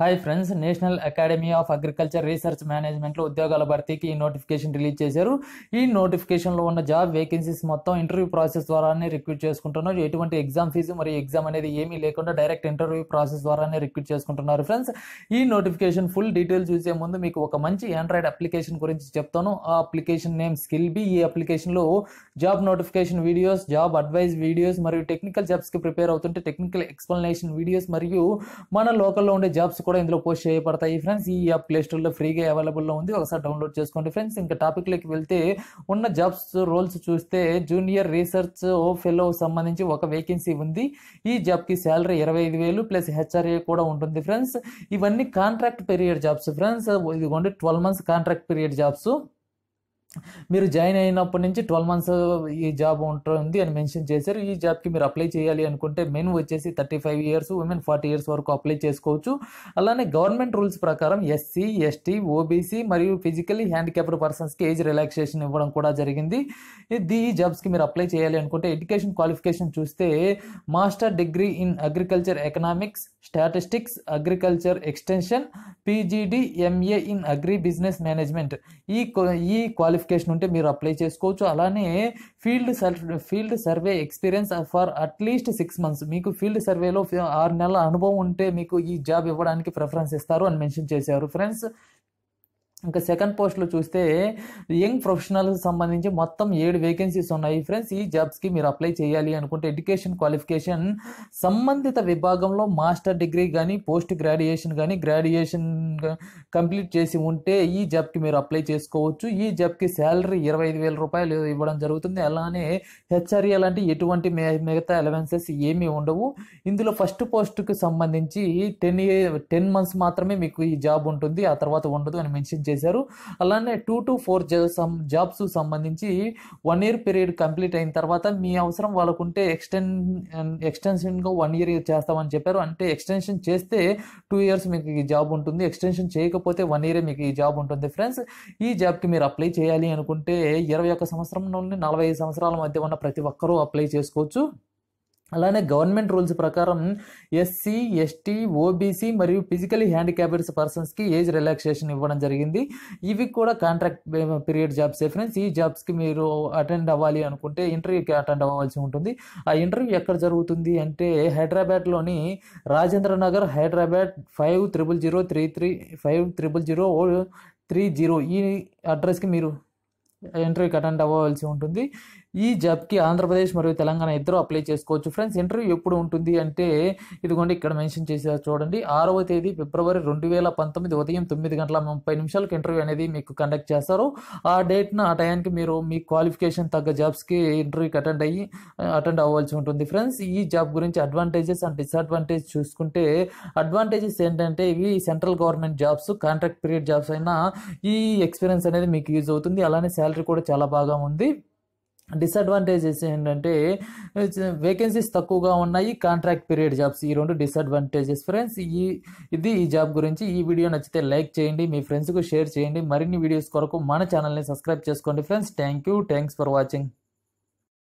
hi friends national academy of agriculture research మేనేజ్మెంట్లో ఉద్యోగాల భర్తీకి ఈ నోటిఫికేషన్ రిలీజ్ చేశారు ఈ నోటిఫికేషన్లో ఉన్న జాబ్ వేకెన్సీస్ మొత్తం ఇంటర్వ్యూ ప్రాసెస్ ద్వారానే రిక్రూట్ చేసుకుంటున్నారు ఎటువంటి ఎగ్జామ్ ఫీజు మరియు ఎగ్జామ్ అనేది ఏమీ లేకుండా డైరెక్ట్ ఇంటర్వ్యూ ప్రాసెస్ ద్వారానే రిక్రూట్ చేసుకుంటున్నారు ఫ్రెండ్స్ ఈ నోటిఫికేషన్ ఫుల్ డీటెయిల్ చూసే ముందు మీకు ఒక మంచి ఆండ్రాయిడ్ అప్లికేషన్ గురించి చెప్తాను ఆ అప్లికేషన్ నేమ్ స్కిల్ బి ఈ అప్లికేషన్లో job notification videos job advice videos మరియు టెక్నికల్ జాబ్స్కి ప్రిపేర్ అవుతుంటే టెక్నికల్ ఎక్స్ప్లెనేషన్ వీడియోస్ మరియు మన లోకల్లో ఉండే జాబ్స్ కూడా ఇందులో పోస్ట్ చేయబడతాయి ఫ్రెండ్స్ ఈ యాప్ స్టోర్లో ఫ్రీగా అవైలబుల్లో ఉంది ఒకసారి డౌన్లోడ్ చేసుకోండి ఫ్రెండ్స్ ఇంకా టాపిక్లోకి వెళ్తే ఉన్న జాబ్స్ రోల్స్ చూస్తే జూనియర్ రీసెర్చ్ ఫెలో సంబంధించి ఒక వేకెన్సీ ఉంది ఈ జాబ్కి శాలరీ ఇరవై ఐదు వేలు ప్లస్ హెచ్ఆర్ఏ కూడా ఉంటుంది ఫ్రెండ్స్ ఇవన్నీ కాంట్రాక్ట్ పీరియడ్ జాబ్స్ ఫ్రెండ్స్ ఇదిగోండి twelve months contract period jobs మీరు జాయిన్ అయినప్పటి నుంచి ట్వెల్వ్ మంత్స్ ఈ జాబ్ ఉంటుంది అని మెన్షన్ చేశారు ఈ జాబ్కి మీరు అప్లై చేయాలి అనుకుంటే మెన్ వచ్చేసి thirty five years women forty years వరకు అప్లై చేసుకోవచ్చు అలానే గవర్నమెంట్ రూల్స్ ప్రకారం ఎస్సీ ఎస్టీ ఓబీసీ మరియు ఫిజికల్లీ హ్యాండిక్యాప్డ్ పర్సన్స్కి ఏజ్ రిలాక్సేషన్ ఇవ్వడం కూడా జరిగింది ఇది ఈ జాబ్స్కి మీరు అప్లై చేయాలి అనుకుంటే ఎడ్యుకేషన్ క్వాలిఫికేషన్ చూస్తే master degree in agriculture economics statistics agriculture extension PGD MA in agri business management ఈ ఈ క్వాలిఫికేషన్ క్వాలిఫికేషన్ ఉంటే మీరు అప్లై చేసుకోవచ్చు అలానే field field survey experience for at least six months మీకు ఫీల్డ్ సర్వేలో ఆరు నెలల అనుభవం ఉంటే మీకు ఈ జాబ్ ఇవ్వడానికి ప్రిఫరెన్స్ ఇస్తారు అని మెన్షన్ చేశారు ఫ్రెండ్స్ ఇంకా సెకండ్ పోస్ట్లో చూస్తే యంగ్ ప్రొఫెషనల్కి సంబంధించి మొత్తం ఏడు వేకెన్సీస్ ఉన్నాయి ఫ్రెండ్స్ ఈ జాబ్స్కి మీరు అప్లై చేయాలి అనుకుంటే ఎడ్యుకేషన్ క్వాలిఫికేషన్ సంబంధిత విభాగంలో మాస్టర్ డిగ్రీ కానీ పోస్ట్ గ్రాడ్యుయేషన్ కానీ గ్రాడ్యుయేషన్ కంప్లీట్ చేసి ఉంటే ఈ జాబ్కి మీరు అప్లై చేసుకోవచ్చు ఈ జాబ్కి శాలరీ ఇరవై ఐదు వేల రూపాయలు ఇవ్వడం జరుగుతుంది అలానే హెచ్ఆర్ఏ e లాంటి ఎటువంటి మిగతా అలవెన్సెస్ ఏమీ ఉండవు ఇందులో ఫస్ట్ పోస్ట్కి సంబంధించి టెన్ టెన్ మంత్స్ మాత్రమే మీకు ఈ జాబ్ ఉంటుంది ఆ తర్వాత ఉండదు అని మెన్షన్ చేసి చేశారు అలానే టూ టు ఫోర్ జాబ్స్ సంబంధించి వన్ ఇయర్ పీరియడ్ కంప్లీట్ అయిన తర్వాత మీ అవసరం వాళ్ళకుంటే ఎక్స్టెన్ ఎక్స్టెన్షన్గా వన్ ఇయర్ చేస్తామని చెప్పారు అంటే ఎక్స్టెన్షన్ చేస్తే టూ ఇయర్స్ మీకు ఈ జాబ్ ఉంటుంది ఎక్స్టెన్షన్ చేయకపోతే వన్ ఇయర్ మీకు ఈ జాబ్ ఉంటుంది ఫ్రెండ్స్ ఈ జాబ్కి మీరు అప్లై చేయాలి అనుకుంటే ఇరవై ఒక్క సంవత్సరం నుండి నలభై సంవత్సరాల మధ్య ఉన్న ప్రతి ఒక్కరూ అప్లై చేసుకోవచ్చు అలానే గవర్నమెంట్ రూల్స్ ప్రకారం ఎస్సీ ఎస్టీ ఓబీసీ మరియు ఫిజికలీ హ్యాండిక్యాప్డ్స్ పర్సన్స్కి ఏజ్ రిలాక్సేషన్ ఇవ్వడం జరిగింది ఇవి కూడా కాంట్రాక్ట్ పీరియడ్ జాబ్స్ ఫ్రెండ్స్ ఈ జాబ్స్కి మీరు అటెండ్ అవ్వాలి అనుకుంటే ఇంటర్వ్యూకి అటెండ్ అవ్వాల్సి ఉంటుంది ఆ ఇంటర్వ్యూ ఎక్కడ జరుగుతుంది అంటే హైదరాబాద్లోని Rajendra Nagar Hyderabad five triple zero three three five triple zero three zero ఈ అడ్రస్కి మీరు ఇంటర్వ్యూకి అటెండ్ అవ్వవలసి ఉంటుంది ఈ జాబ్కి ఆంధ్రప్రదేశ్ మరియు తెలంగాణ ఇద్దరు అప్లై చేసుకోవచ్చు ఫ్రెండ్స్ ఇంటర్వ్యూ ఎప్పుడు ఉంటుంది అంటే ఇదిగోండి ఇక్కడ మెన్షన్ చేశారు చూడండి ఆరవ తేదీ ఫిబ్రవరి రెండు వేల పంతొమ్మిది ఉదయం తొమ్మిది గంటల ముప్పై నిమిషాలకు ఇంటర్వ్యూ అనేది మీకు కండక్ట్ చేస్తారు ఆ డేట్న ఆ టైంకి మీరు మీ క్వాలిఫికేషన్ తగ్గ జాబ్స్కి ఇంటర్వ్యూకి అటెండ్ అయ్యి అటెండ్ అవ్వాల్సి ఉంటుంది ఫ్రెండ్స్ ఈ జాబ్ గురించి అడ్వాంటేజెస్ అండ్ డిసడ్వాంటేజ్ చూసుకుంటే అడ్వాంటేజెస్ ఏంటంటే ఇవి central government jobs contract period jobs అయినా ఈ ఎక్స్పీరియన్స్ అనేది మీకు యూజ్ అవుతుంది అలానే శాలరీ కూడా చాలా బాగా ఉంది డిసడ్వాంటేజెస్ ఏంటంటే వేకెన్సీస్ తక్కువగా ఉన్నాయి కాంట్రాక్ట్ పీరియడ్ జాబ్స్ ఈ రెండు డిసడ్వాంటేజెస్ ఫ్రెండ్స్ ఈ ఇది ఈ జాబ్ గురించి ఈ వీడియో నచ్చితే లైక్ చేయండి మీ ఫ్రెండ్స్కు షేర్ చేయండి మరిన్ని వీడియోస్ కొరకు మన ఛానల్ని సబ్స్క్రైబ్ చేసుకోండి friends thank you thanks for watching